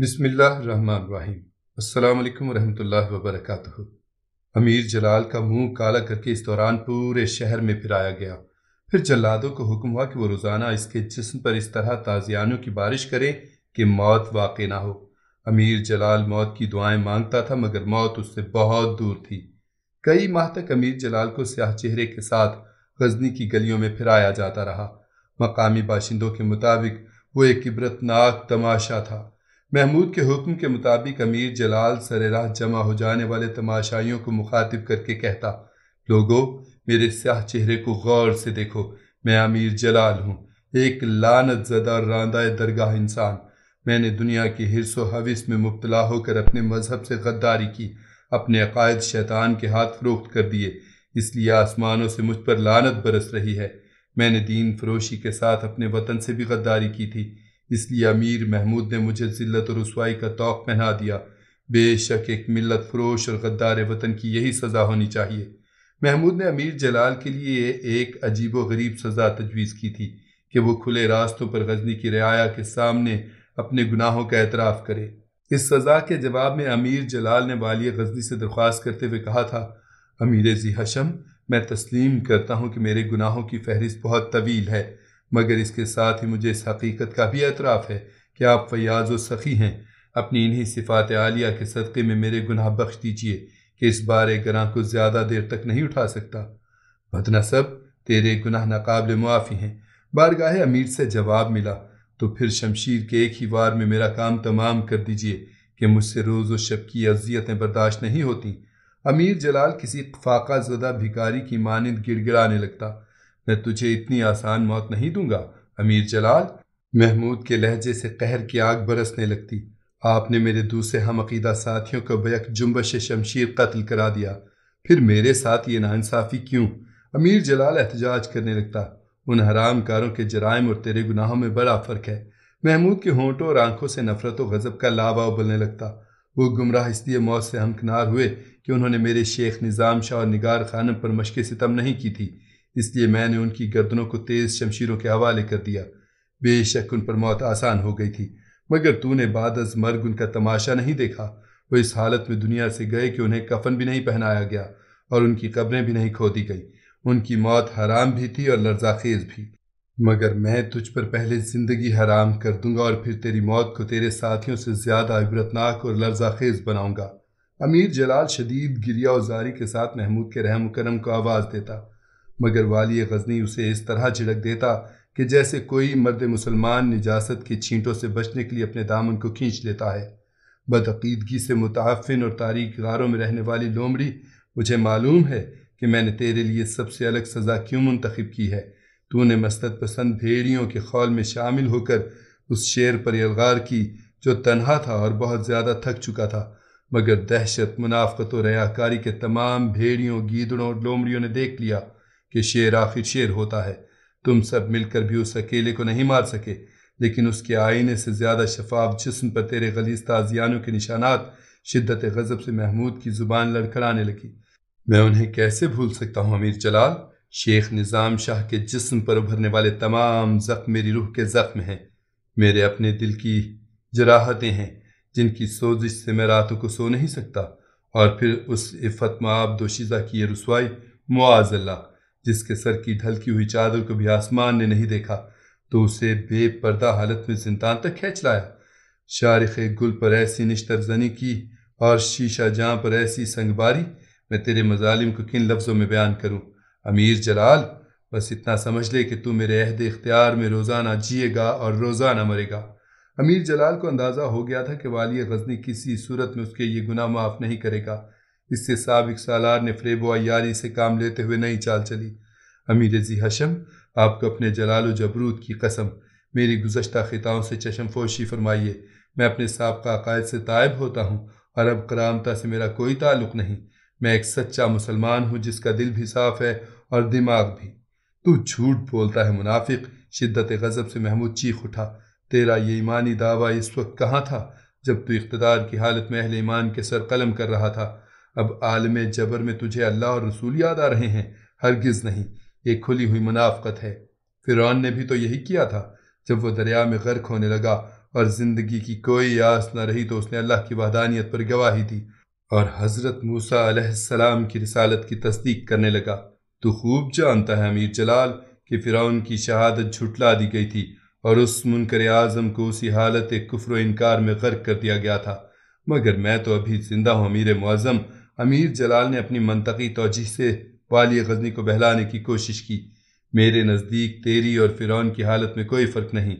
बिसमीम् अल्लाम वरहमल अमीर जलाल का मुंह काला करके इस दौरान पूरे शहर में फिराया गया फिर जल्लादों को हुक्म हुआ कि वो रोज़ाना इसके जिस्म पर इस तरह ताजियानों की बारिश करें कि मौत वाक़ ना हो अमीर जलाल मौत की दुआएं मांगता था मगर मौत उससे बहुत दूर थी कई माह तक अमीर जलाल को स्याह चेहरे के साथ गजनी की गलियों में फिराया जाता रहा मकामी बाशिंदों के मुताबिक वो एक इबरतनाक तमाशा था महमूद के हुक्म के मुताबिक अमीर जलाल सरेराह जमा हो जाने वाले तमाशाइयों को मुखातिब करके कहता लोगो मेरे स्याह चेहरे को गौर से देखो मैं अमीर जलाल हूँ एक लानत जदा रांदा दरगाह इंसान मैंने दुनिया की हिरस हविस में मुबतला होकर अपने मजहब से गद्दारी की अपने अकायद शैतान के हाथ फरोख्त कर दिए इसलिए आसमानों से मुझ पर लानत बरस रही है मैंने दीन फरोशी के साथ अपने वतन से भी गद्दारी की थी इसलिए अमीर महमूद ने मुझे जिल्लत और रसवाई का तोक पहना दिया बेशक एक मिलत फरोश और गद्दार वतन की यही सज़ा होनी चाहिए महमूद ने अमीर जलाल के लिए एक अजीब व गरीब सज़ा तजवीज़ की थी कि वो खुले रास्तों पर गजनी की रियाया के सामने अपने गुनाहों का एतराफ़ करे इस सज़ा के जवाब में अमीर जलाल ने वाली गजनी से दरख्वास्त करते हुए कहा था अमीर जी हशम मैं तस्लीम करता हूँ कि मेरे गुनाहों की फहरिस्त बहुत तवील है मगर इसके साथ ही मुझे इस हकीकत का भी एतराफ़ है कि आप फयाज व सखी हैं अपनी इन्हीं सिफात आलिया के सदक़े में मेरे गुनाह बख्श दीजिए कि इस बार गरां को ज़्यादा देर तक नहीं उठा सकता बदना सब तेरे गुनाह नाकबले मुआफ़ी हैं बारगाह अमीर से जवाब मिला तो फिर शमशीर के एक ही वार में मेरा काम तमाम कर दीजिए कि मुझसे रोज़ व शब की अजियतें बर्दाश्त नहीं होती अमीर जलाल किसी फाका ज़दा भिकारी की मानंद गिड़गिड़ाने लगता मैं तुझे इतनी आसान मौत नहीं दूंगा अमीर जलाल महमूद के लहजे से कहर की आग बरसने लगती आपने मेरे दूसरे हम अकीदा साथियों को बैक जुम्बश शमशीर कत्ल करा दिया फिर मेरे साथ ये नाइंसाफी क्यों अमीर जलाल एहतजाज करने लगता उन हराम कारों के जराइम और तेरे गुनाहों में बड़ा फ़र्क है महमूद के होंठों और आंखों से नफरत और गज़ब का लावा उबलने लगता वो गुमराह इसलिए मौत से हमकनार हुए कि उन्होंने मेरे शेख निज़ाम शाह और निगार खानम पर मशक़ सितम नहीं की थी इसलिए मैंने उनकी गर्दनों को तेज शमशीरों के हवाले कर दिया बेशक उन पर मौत आसान हो गई थी मगर तूने बाद अज मर्ग उनका तमाशा नहीं देखा वो इस हालत में दुनिया से गए कि उन्हें कफन भी नहीं पहनाया गया और उनकी कब्रें भी नहीं खोदी गई उनकी मौत हराम भी थी और लर्जाखेज भी मगर मैं तुझ पर पहले ज़िंदगी हराम कर दूंगा और फिर तेरी मौत को तेरे साथियों से ज़्यादा इबरतनाक और लर्जाखेज बनाऊंगा अमीर जलाल शदीद गिरिया उजारी के साथ महमूद के रहम करम को आवाज़ देता मगर वाली गजनी उसे इस तरह झिड़क देता कि जैसे कोई मर्द मुसलमान निजात की छींटों से बचने के लिए अपने दामन को खींच लेता है बदअकीदगी से मुताफिन और तारीख गारों में रहने वाली लोमड़ी मुझे मालूम है कि मैंने तेरे लिए सबसे अलग सज़ा क्यों मुंतखब की है तूने मस्तद पसंद भेड़ियों के खौल में शामिल होकर उस शेर पर यलगार की जो तनहा था और बहुत ज़्यादा थक चुका था मगर दहशत मुनाफ़त और रयाकारी के तमाम भेड़ियों गीदड़ों और लोमड़ियों ने देख लिया कि शेर आखिर शेर होता है तुम सब मिलकर भी उस अकेले को नहीं मार सके लेकिन उसके आईने से ज़्यादा शफाफ जिसम पर तेरे गलीस ताजियानों के निशानात शिद्दत गज़ब से महमूद की ज़ुबान लड़खड़ाने लगी मैं उन्हें कैसे भूल सकता हूँ अमीर जलाल शेख निज़ाम शाह के जिसम पर उभरने वाले तमाम ज़ख्म मेरी रूह के ज़ख्म हैं मेरे अपने दिल की जराहतें हैं जिनकी सोजिश से मैं रातों को सो नहीं सकता और फिर उस इफ़त माब दोशीज़ा की ये रसवाई मुआजल्ला जिसके सर की ढलकी हुई चादर को भी आसमान ने नहीं देखा तो उसे बेपर्दा हालत में जिंदान तक खींच लाया शारख गुल पर ऐसी निश्तर जनी की और शीशा जहाँ पर ऐसी संगबारी मैं तेरे मजालिम को किन लफ्ज़ों में बयान करूँ अमीर जलाल बस इतना समझ ले कि तू मेरे अहद इख्तियार में रोज़ाना जिएगा और रोज़ाना मरेगा अमीर जलाल को अंदाज़ा हो गया था कि वाली गजनी किसी सूरत में उसके ये गुनाह माफ़ नहीं करेगा इससे सबक सालार ने फ्रेबो व यारी से काम लेते हुए नई चाल चली अमीर जी हशम आपको अपने जलाल जबरूद की कसम मेरी गुजशत ख़िताओं से चशम फोशी फरमाइए मैं अपने सबका अकायद से तायब होता हूँ और अब करामता से मेरा कोई ताल्लुक नहीं मैं एक सच्चा मुसलमान हूँ जिसका दिल भी साफ है और दिमाग भी तू झूठ बोलता है मुनाफिक शिद्दत गज़ब से महमूद चीख उठा तेरा ये ईमानी दावा इस वक्त कहाँ था जब तू इकतदार की हालत में अहल ईमान के सर कलम कर रहा था अब आलम जबर में तुझे अल्लाह और रसूल याद आ रहे हैं हरगिज नहीं ये खुली हुई मुनाफ्त है फिर ने भी तो यही किया था जब वह दरिया में गर्क होने लगा और ज़िंदगी की कोई आस न रही तो उसने अल्लाह की वहदानियत पर गवाही दी और हज़रत मूसा सलाम की रसालत की तस्दीक करने लगा तो खूब जानता है अमीर जलाल कि फ़िरौन की शहादत झुटला दी गई थी और उस मुनकर आज़म को उसी हालत कुफर इनकार में गर्क कर दिया गया था मगर मैं तो अभी ज़िंदा हूँ अमीर मुआज़म अमीर जलाल ने अपनी मनतकी तोजीह से वाली गजनी को बहलाने की कोशिश की मेरे नज़दीक तेरी और फिरौन की हालत में कोई फ़र्क नहीं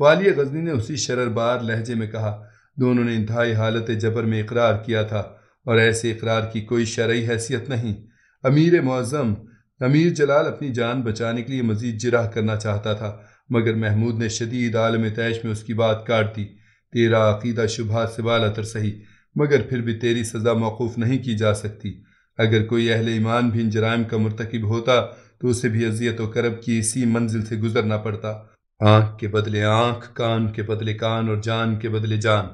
वाली गजनी ने उसी शररबार लहजे में कहा दोनों ने इंतहाई हालत जबर में इकरार किया था और ऐसे इकरार की कोई शरय हैसियत नहीं अमीर मौज़म अमीर जलाल अपनी जान बचाने के लिए मजीद जराह करना चाहता था मगर महमूद ने शदीद आलम तैश में उसकी बात काट दी तेरा अकीदा शुभा से बाला तर सही मगर फिर भी तेरी सज़ा मौकूफ़ नहीं की जा सकती अगर कोई अहल ईमान भी इन जराइम का मरतकब होता तो उसे भी अजियत व करब की इसी मंजिल से गुजरना पड़ता आँख के बदले आँख कान के बदले कान और जान के बदले जान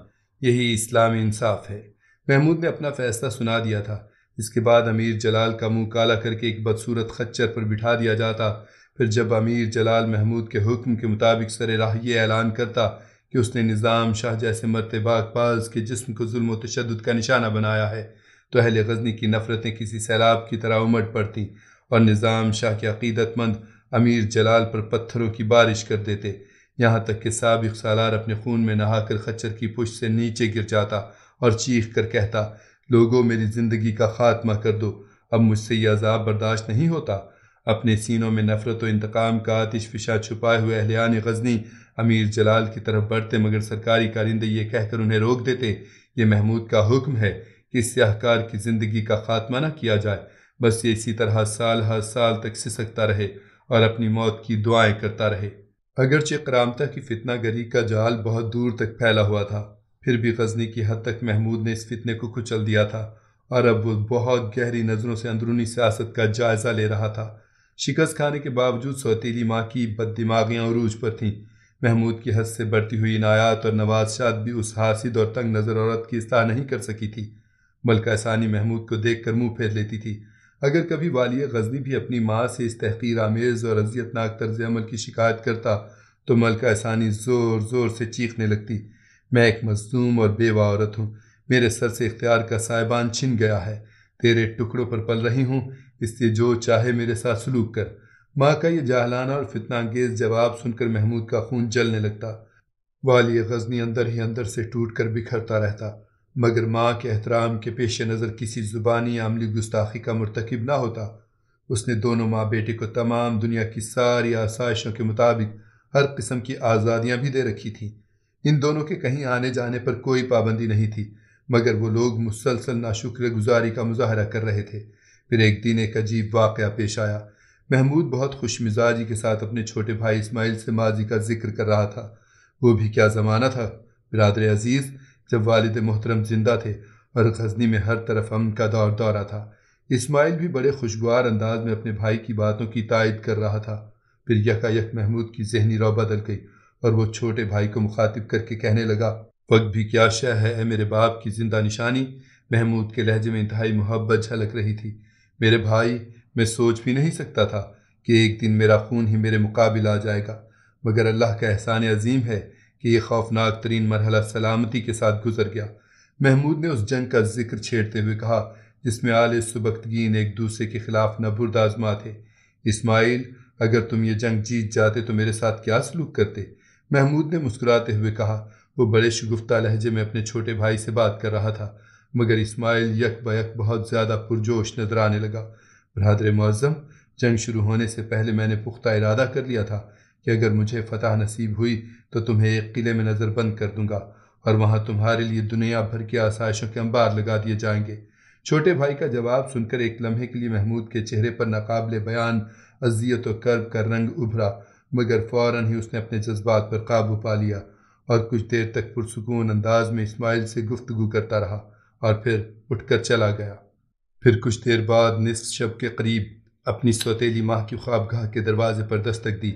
यही इस्लामी इंसाफ है महमूद ने अपना फैसला सुना दिया था इसके बाद अमीर जलाल का मुंह काला करके एक बदसूरत खच्चर पर बिठा दिया जाता फिर जब अमीर जलाल महमूद के हुक्म के मुताबिक सर राह ऐलान करता कि उसने निज़ाम शाह जैसे मरते बागबाज के जिसम को जुल्म तशद का निशाना बनाया है तो अहल गजनी की नफ़रतें किसी सैलाब की तरह उमड़ पड़ती और निज़ाम शाह के अकीदतमंद अमीर जलाल पर पत्थरों की बारिश कर देते यहाँ तक कि सबक सालार अपने खून में नहाकर खच्चर की पुश से नीचे गिर जाता और चीख कर कहता लोगों मेरी ज़िंदगी का ख़ात्मा कर दो अब मुझसे यह अजाब बर्दाश्त नहीं होता अपने सीनों में नफ़रत व इंतकाम का आतिश फिशा छुपाए हुए अहलियान गजनी अमीर जलाल की तरफ बढ़ते मगर सरकारी कारिंदे ये कहकर उन्हें रोक देते ये महमूद का हुक्म है कि सियाहकार की ज़िंदगी का खात्मा ना किया जाए बस ये इसी तरह साल हर साल तक सिसकता रहे और अपनी मौत की दुआएं करता रहे अगरचे करामता की फितना गरी का जाल बहुत दूर तक फैला हुआ था फिर भी गजनी की हद तक महमूद ने इस फितने को कुचल दिया था और अब वो बहुत गहरी नज़रों से अंदरूनी सियासत का जायज़ा ले रहा था शिकस्त खाने के बावजूद सौतीली माँ की बददिमागियाँ अरूज पर थीं महमूद की हद से बढ़ती हुई इनायात और नवाजशात भी उस हासिद और तंग नज़र औरत की इस्ता नहीं कर सकी थी बल्कि सानी महमूद को देख कर मुँह फेर लेती थी अगर कभी वालिया गजनी भी अपनी माँ से इस तहकीर आमेज़ और अजियतनाक तर्ज अमल की शिकायत करता तो मलका सानी ज़ोर ज़ोर से चीखने लगती मैं एक मजलूम और बेवा औरत हूँ मेरे सर से इख्तियार का साइबान छिन गया है तेरे टुकड़ों पर पल रही हूँ इसलिए जो चाहे मेरे साथ सलूक कर माँ का ये जहलाना और फितनांगेज जवाब सुनकर महमूद का खून जलने लगता वाली गजनी अंदर ही अंदर से टूट कर बिखरता रहता मगर माँ के एहतराम के पेश नज़र किसी ज़ुबानी आमली गुस्ताखी का मरतकब ना होता उसने दोनों माँ बेटे को तमाम दुनिया की सारी आसाइशों के मुताबिक हर किस्म की आज़ादियाँ भी दे रखी थीं इन दोनों के कहीं आने जाने पर कोई पाबंदी नहीं थी मगर वो लोग मुसलसल नाशुक्र गुजारी का मुजाहरा कर रहे थे फिर एक दिन एक अजीब वाक़ पेश आया महमूद बहुत खुश मिजाजी के साथ अपने छोटे भाई इस्माइल से माजी का जिक्र कर रहा था वो भी क्या ज़माना था बिरदर अजीज़ जब वालद मोहतरम जिंदा थे और गजनी में हर तरफ अमन का दौर दौरा था इस्माइल भी बड़े खुशगवार अंदाज में अपने भाई की बातों की तायद कर रहा था फिर यकायक महमूद की जहनी रौ बदल गई और वो छोटे भाई को मुखातिब करके कहने लगा वक्त भी क्या शह है मेरे बाप की जिंदा निशानी महमूद के लहजे में इंतहाई मोहब्बत झलक रही थी मेरे भाई मैं सोच भी नहीं सकता था कि एक दिन मेरा खून ही मेरे मुकाबिल आ जाएगा मगर अल्लाह का एहसान अजीम है कि यह खौफनाक तरीन मरहला सलामती के साथ गुजर गया महमूद ने उस जंग का जिक्र छेड़ते हुए कहा जिसमें आल सुबकगीन एक दूसरे के खिलाफ नबुरद आजमा थे इसमाइल अगर तुम ये जंग जीत जाते तो मेरे साथ क्या सलूक करते महमूद ने मुस्कुराते हुए कहा वो बड़े शगुफ्ता लहजे में अपने छोटे भाई से बात कर रहा था मगर इस्माइल यक बयक बहुत ज़्यादा पुरजोश नजर आने लगा बरदर मज़म जंग शुरू होने से पहले मैंने पुख्ता इरादा कर लिया था कि अगर मुझे फतह नसीब हुई तो तुम्हें एक किले में नज़र बंद कर दूंगा और वहाँ तुम्हारे लिए दुनिया भर की आसाइशों के अंबार लगा दिए जाएंगे छोटे भाई का जवाब सुनकर एक लम्हे के लिए महमूद के चेहरे पर नाकबिल बयान अजियत और कर्ब का रंग उभरा मगर फ़ौर ही उसने अपने जज्बात पर काबू पा लिया और कुछ देर तक पुरसकून अंदाज में इस्माइल से गुफ्तगु करता रहा और फिर उठकर चला गया फिर कुछ देर बाद निसफ शब के करीब अपनी सौतीली माह की ख्वाबगाह के दरवाजे पर दस्तक दी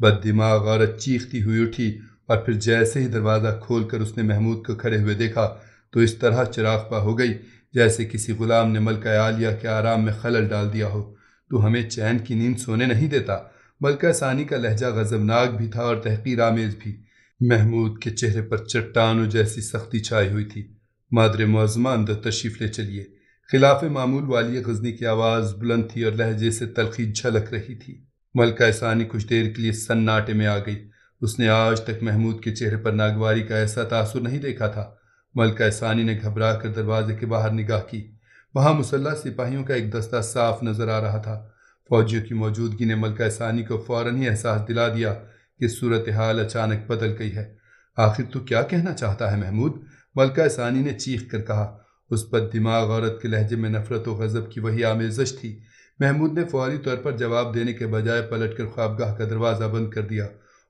बद दिमाग औरत चीखती हुई उठी और फिर जैसे ही दरवाज़ा खोल कर उसने महमूद को खड़े हुए देखा तो इस तरह चिरागपा हो गई जैसे किसी गुलाम ने मलका आलिया के आराम में खलल डाल दिया हो तो हमें चैन की नींद सोने नहीं देता मलका सानी का लहजा गजबनाक भी था और तहकीर आमेज भी महमूद के चेहरे पर चट्टानों जैसी सख्ती छाई हुई थी मादर मुआजमा अंदर तशरीफ ले चलिए खिलाफ मामूल वाली गजनी की आवाज़ बुलंद थी और लहजे से तलखी झलक रही थी मलका एसानी कुछ देर के लिए सन्नाटे में आ गई उसने आज तक महमूद के चेहरे पर नागवारी का ऐसा तासुर नहीं देखा था मलका एसानी ने घबरा कर दरवाजे के बाहर निगाह की वहाँ मुसल्ला सिपाहियों का एक दस्ता साफ नजर आ रहा था फौजियों की मौजूदगी ने मलका एसानी को फ़ौर ही एहसास दिला दिया कि सूरत हाल अचानक बदल गई है आखिर तो क्या कहना चाहता है महमूद मलका एसानी ने चीख कर कहा उस पर दिमाग औरत के लहजे में नफरत और गज़ब की वही आमेजश थी महमूद ने फौरी तौर पर जवाब देने के बजाय पलट कर ख्वाबगाह का दरवाज़ा बंद कर दिया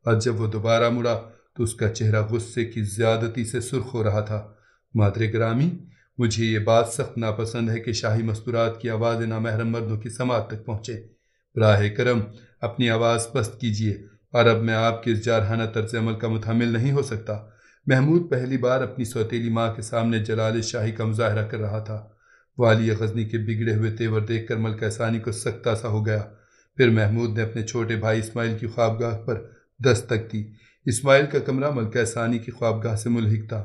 और जब वो दोबारा मुड़ा तो उसका चेहरा गुस्से की ज्यादती से सुर्ख हो रहा था मादरे ग्रामी मुझे ये बात सख्त नापसंद है कि शाही मस्तूरात की आवाज़ नामहरम मर्दों की समात तक पहुँचे ब्राह करम अपनी आवाज़ पस्त कीजिए और अब मैं आपके इस जारहाना तर्ज अमल का मुतमिल नहीं हो सकता महमूद पहली बार अपनी सौतीली माँ के सामने जलाल शाही का मुजाहरा कर रहा था वाली गजनी के बिगड़े हुए तेवर देख कर मलका को सख्ता सा हो गया फिर महमूद ने अपने छोटे भाई इस्माइल की ख्वाबगाह पर दस्तक दी इसमाइल का कमरा मलका सानी की ख्वाबगाह से मुलहिक था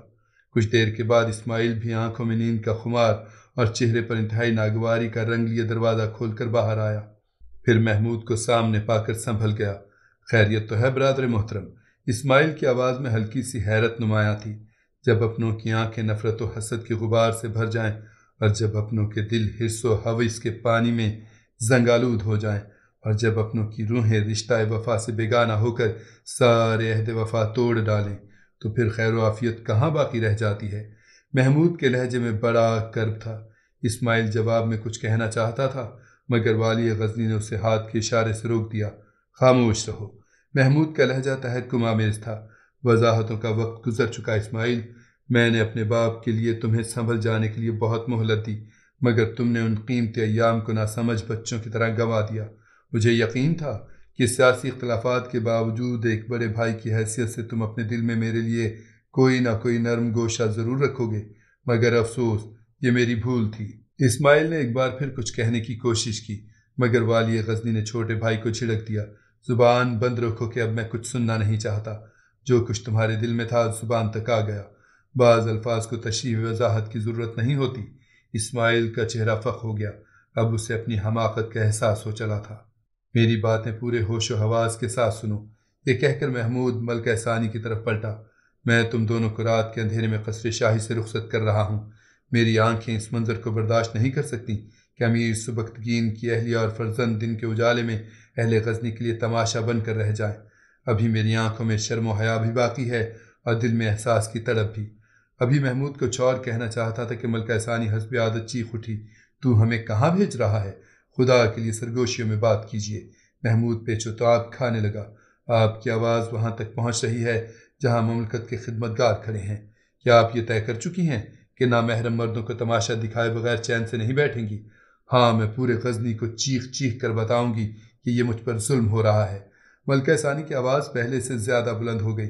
कुछ देर के बाद इस्माइल भी आंखों में नींद का खुमार और चेहरे पर इंतहाई नागवारी का रंग लिए दरवाज़ा खोलकर बाहर आया फिर महमूद को सामने पाकर संभल गया खैरियत तो है बरदर मोहतरम इस्माइल की आवाज़ में हल्की सी हैरत नुमाया थी जब अपनों की आंखें नफरत और हसद के गुबार से भर जाएं और जब अपनों के दिल हिस्सों हविस के पानी में जंगालूद हो जाएं और जब अपनों की रूहें रिश्ता वफा से बेगाना होकर सारे अहद वफा तोड़ डालें तो फिर खैर आफियत कहाँ बाकी रह जाती है महमूद के लहजे में बड़ा कर्ब था इस्माइल जवाब में कुछ कहना चाहता था मगर वाली गजनी ने उसे हाथ के इशारे से रोक दिया खामोश रहो महमूद का लहजा तहत मेज़ था वजाहतों का वक्त गुजर चुका इस्माइल मैंने अपने बाप के लिए तुम्हें संभल जाने के लिए बहुत मोहलत दी मगर तुमने उन कीमती अयाम को ना समझ बच्चों की तरह गंवा दिया मुझे यकीन था कि सियासी अख्तलाफात के बावजूद एक बड़े भाई की हैसियत से तुम अपने दिल में मेरे लिए कोई ना कोई नरम गोशा ज़रूर रखोगे मगर अफसोस ये मेरी भूल थी इस्माइल ने एक बार फिर कुछ कहने की कोशिश की मगर वाली गजनी ने छोटे भाई को छिड़क दिया जुबान बंद रखो कि अब मैं कुछ सुनना नहीं चाहता जो कुछ तुम्हारे दिल में था जुबान तक आ गया बाज़ अल्फाज को तशीह वजाहत की ज़रूरत नहीं होती इस्माइल का चेहरा फ़ख हो गया अब उसे अपनी हमाकत का एहसास हो चला था मेरी बातें पूरे होश हवास के साथ सुनो ये कहकर महमूद मलक एहसानी की तरफ पलटा मैं तुम दोनों को रात के अंधेरे में कसर शाही से रुख्सत कर रहा हूँ मेरी आंखें इस मंजर को बर्दाश्त नहीं कर सकती कि अमीर सुबकगीन की अहलिया और फर्जंद दिन के उजाले में अहल गजनी के लिए तमाशा बनकर रह जाए अभी मेरी आंखों में शर्म हया भी बाकी है और दिल में एहसास की तड़प भी अभी महमूद कुछ और कहना चाहता था कि मलका एसानी हसब आदत चीख उठी तू हमें कहाँ भेज रहा है खुदा के लिए सरगोशियों में बात कीजिए महमूद पेचो तो आप खाने लगा आपकी आवाज़ वहाँ तक पहुँच रही है जहाँ ममलकत के खिदमतगार खड़े हैं क्या आप ये तय कर चुकी हैं कि ना महरम मर्दों को तमाशा दिखाए बगैर चैन से नहीं बैठेंगी हाँ मैं पूरे गजनी को चीख चीख कर बताऊंगी कि ये मुझ पर जुल्म हो रहा है मलका सानी की आवाज़ पहले से ज़्यादा बुलंद हो गई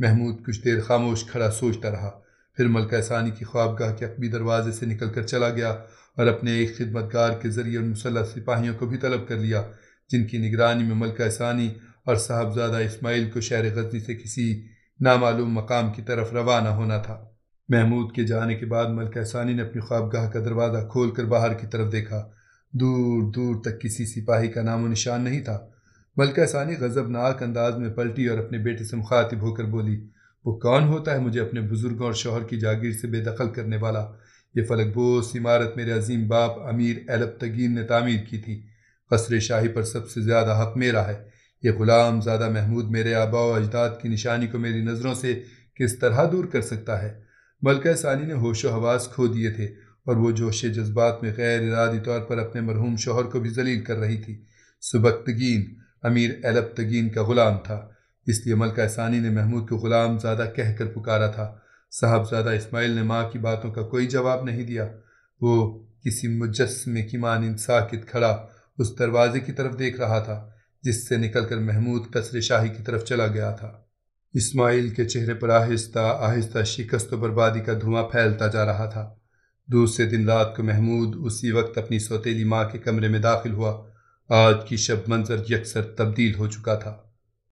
महमूद कुछ देर खामोश खड़ा सोचता रहा फिर मलका सानी की ख्वाबगाह के अकबी दरवाजे से निकल कर चला गया और अपने एक खिदमतगार के ज़रिए उन मुसल्ह सिपाहियों को भी तलब कर लिया जिनकी निगरानी में मलका सानी और साहबजादा इसमाइल को शहर गजनी से किसी नामालूम मकाम की तरफ रवाना होना था महमूद के जाने के बाद मलका सानी ने अपनी ख्वाबगाह का दरवाज़ा खोल कर बाहर की तरफ देखा दूर दूर तक किसी सिपाही का नामो निशान नहीं था मलका सानी गजबनाक अंदाज में पलटी और अपने बेटे से मुखातिब होकर बोली वो कौन होता है मुझे अपने बुजुर्गों और शोहर की जागीर से बेदखल करने वाला ये फलक बोस इमारत मेरे अजीम बाप अमीर तगीन ने तामीर की थी कसर शाही पर सबसे ज़्यादा हक मेरा है ये ग़ुलाम ज़्यादा महमूद मेरे आबा अजदाद की निशानी को मेरी नज़रों से किस तरह दूर कर सकता है मलका सानी ने होशो हवास खो दिए थे और वो जोश जज्बात में गैर इरादी तौर पर अपने मरहूम शोहर को भी जलील कर रही थी सुबक तगीन अमीर एलब तगीन का ग़ुलाम था इसलिए मलका सानी ने महमूद को ग़ुलाम ज़्यादा कहकर पुकारा था साहबजादा इस्माइल ने माँ की बातों का कोई जवाब नहीं दिया वो किसी मुजस्मे की मानंद साकित खड़ा उस दरवाजे की तरफ देख रहा था जिससे निकलकर महमूद कसर शाही की तरफ चला गया था इस्माइल के चेहरे पर आहिस्ता आहिस्ता शिकस्त बर्बादी का धुआं फैलता जा रहा था दूसरे दिन रात को महमूद उसी वक्त अपनी सौतीली माँ के कमरे में दाखिल हुआ आज की शब मंजर यकसर तब्दील हो चुका था